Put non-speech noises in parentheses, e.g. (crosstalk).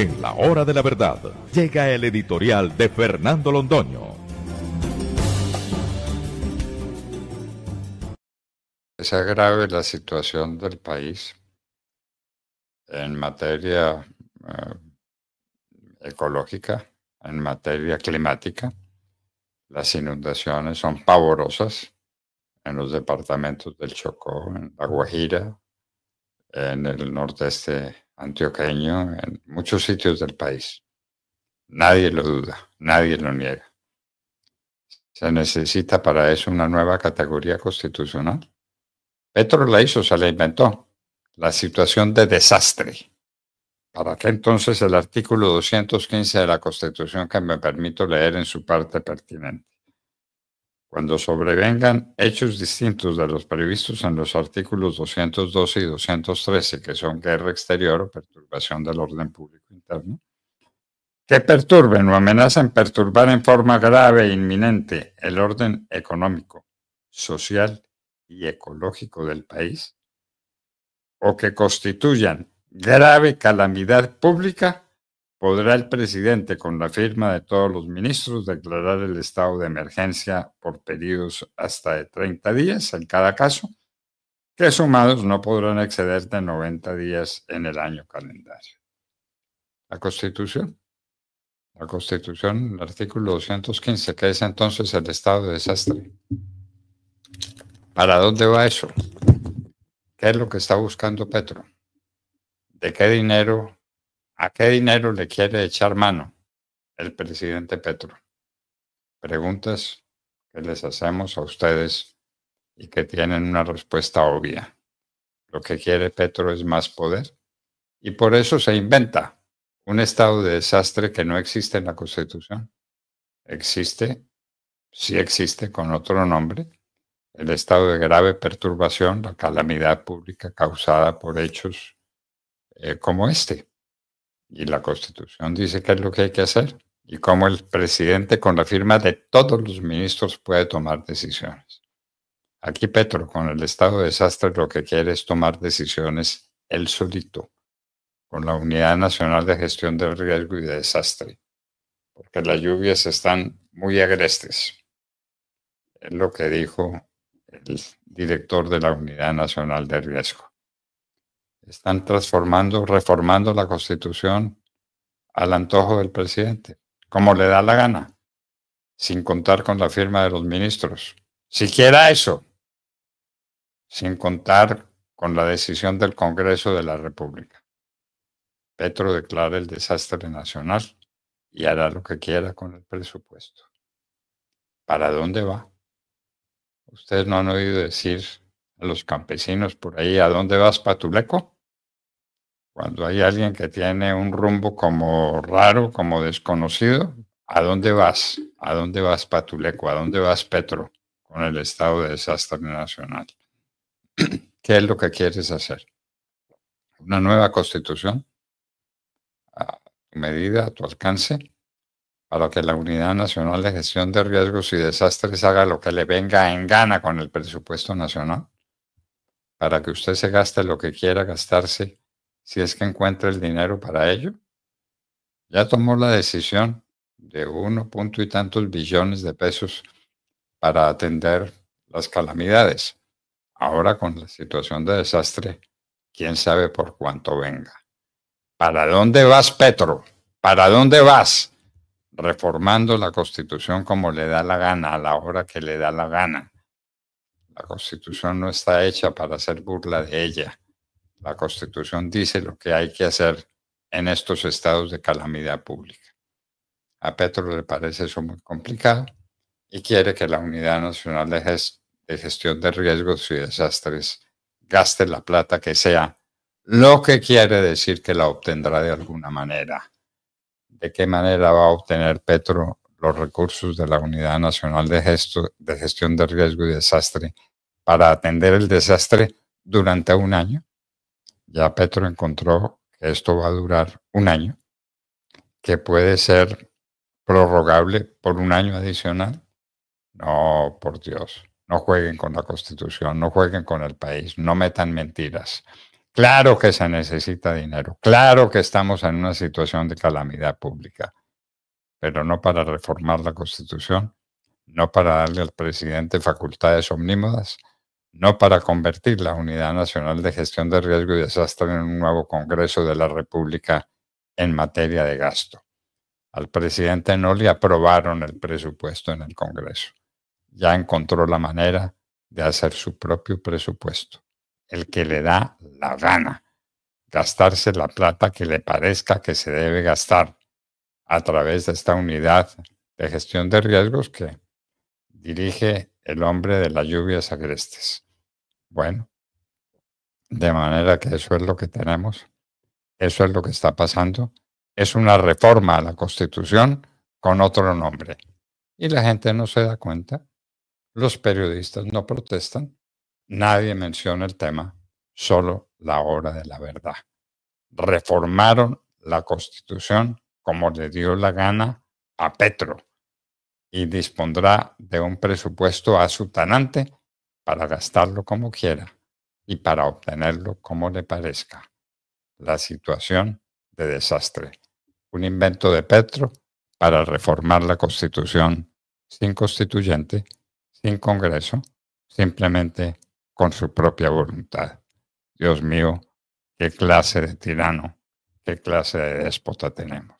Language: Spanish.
En la hora de la verdad llega el editorial de Fernando Londoño. Es grave la situación del país en materia eh, ecológica, en materia climática. Las inundaciones son pavorosas en los departamentos del Chocó, en La Guajira, en el nordeste antioqueño en muchos sitios del país. Nadie lo duda, nadie lo niega. Se necesita para eso una nueva categoría constitucional. Petro la hizo, se la inventó. La situación de desastre. Para qué entonces el artículo 215 de la Constitución que me permito leer en su parte pertinente cuando sobrevengan hechos distintos de los previstos en los artículos 212 y 213, que son guerra exterior o perturbación del orden público interno, que perturben o amenazan perturbar en forma grave e inminente el orden económico, social y ecológico del país, o que constituyan grave calamidad pública podrá el presidente, con la firma de todos los ministros, declarar el estado de emergencia por periodos hasta de 30 días en cada caso, que sumados no podrán exceder de 90 días en el año calendario. La Constitución. La Constitución, el artículo 215, que es entonces el estado de desastre. ¿Para dónde va eso? ¿Qué es lo que está buscando Petro? ¿De qué dinero ¿A qué dinero le quiere echar mano el presidente Petro? Preguntas que les hacemos a ustedes y que tienen una respuesta obvia. Lo que quiere Petro es más poder y por eso se inventa un estado de desastre que no existe en la Constitución. Existe, sí existe con otro nombre, el estado de grave perturbación, la calamidad pública causada por hechos eh, como este. Y la Constitución dice qué es lo que hay que hacer y cómo el presidente con la firma de todos los ministros puede tomar decisiones. Aquí Petro, con el estado de desastre, lo que quiere es tomar decisiones él solito, con la Unidad Nacional de Gestión de Riesgo y de Desastre, porque las lluvias están muy agrestes. Es lo que dijo el director de la Unidad Nacional de Riesgo. Están transformando, reformando la constitución al antojo del presidente, como le da la gana, sin contar con la firma de los ministros. Siquiera eso, sin contar con la decisión del Congreso de la República. Petro declara el desastre nacional y hará lo que quiera con el presupuesto. ¿Para dónde va? Ustedes no han oído decir a los campesinos por ahí, ¿a dónde vas, Patuleco? Cuando hay alguien que tiene un rumbo como raro, como desconocido, ¿a dónde vas? ¿A dónde vas, Patuleco? ¿A dónde vas, Petro? Con el estado de desastre nacional. (clears throat) ¿Qué es lo que quieres hacer? ¿Una nueva constitución? ¿A medida, a tu alcance? para que la Unidad Nacional de Gestión de Riesgos y Desastres haga lo que le venga en gana con el presupuesto nacional? para que usted se gaste lo que quiera gastarse si es que encuentra el dinero para ello? Ya tomó la decisión de uno punto y tantos billones de pesos para atender las calamidades. Ahora con la situación de desastre, quién sabe por cuánto venga. ¿Para dónde vas, Petro? ¿Para dónde vas? Reformando la constitución como le da la gana, a la hora que le da la gana la Constitución no está hecha para hacer burla de ella. La Constitución dice lo que hay que hacer en estos estados de calamidad pública. A Petro le parece eso muy complicado y quiere que la Unidad Nacional de, Gestión de Riesgos y Desastres gaste la plata que sea, lo que quiere decir que la obtendrá de alguna manera. ¿De qué manera va a obtener Petro los recursos de la Unidad Nacional de, de Gestión de Riesgo y Desastre para atender el desastre durante un año. Ya Petro encontró que esto va a durar un año, que puede ser prorrogable por un año adicional. No, por Dios, no jueguen con la Constitución, no jueguen con el país, no metan mentiras. Claro que se necesita dinero, claro que estamos en una situación de calamidad pública, pero no para reformar la Constitución, no para darle al presidente facultades omnímodas, no para convertir la Unidad Nacional de Gestión de Riesgo y Desastre en un nuevo Congreso de la República en materia de gasto. Al presidente no le aprobaron el presupuesto en el Congreso. Ya encontró la manera de hacer su propio presupuesto, el que le da la gana, gastarse la plata que le parezca que se debe gastar a través de esta unidad de gestión de riesgos que dirige el hombre de las lluvias agrestes. Bueno, de manera que eso es lo que tenemos, eso es lo que está pasando. Es una reforma a la Constitución con otro nombre. Y la gente no se da cuenta, los periodistas no protestan, nadie menciona el tema, solo la hora de la verdad. Reformaron la Constitución como le dio la gana a Petro y dispondrá de un presupuesto a su tanante para gastarlo como quiera y para obtenerlo como le parezca. La situación de desastre. Un invento de Petro para reformar la Constitución sin constituyente, sin Congreso, simplemente con su propia voluntad. Dios mío, qué clase de tirano, qué clase de déspota tenemos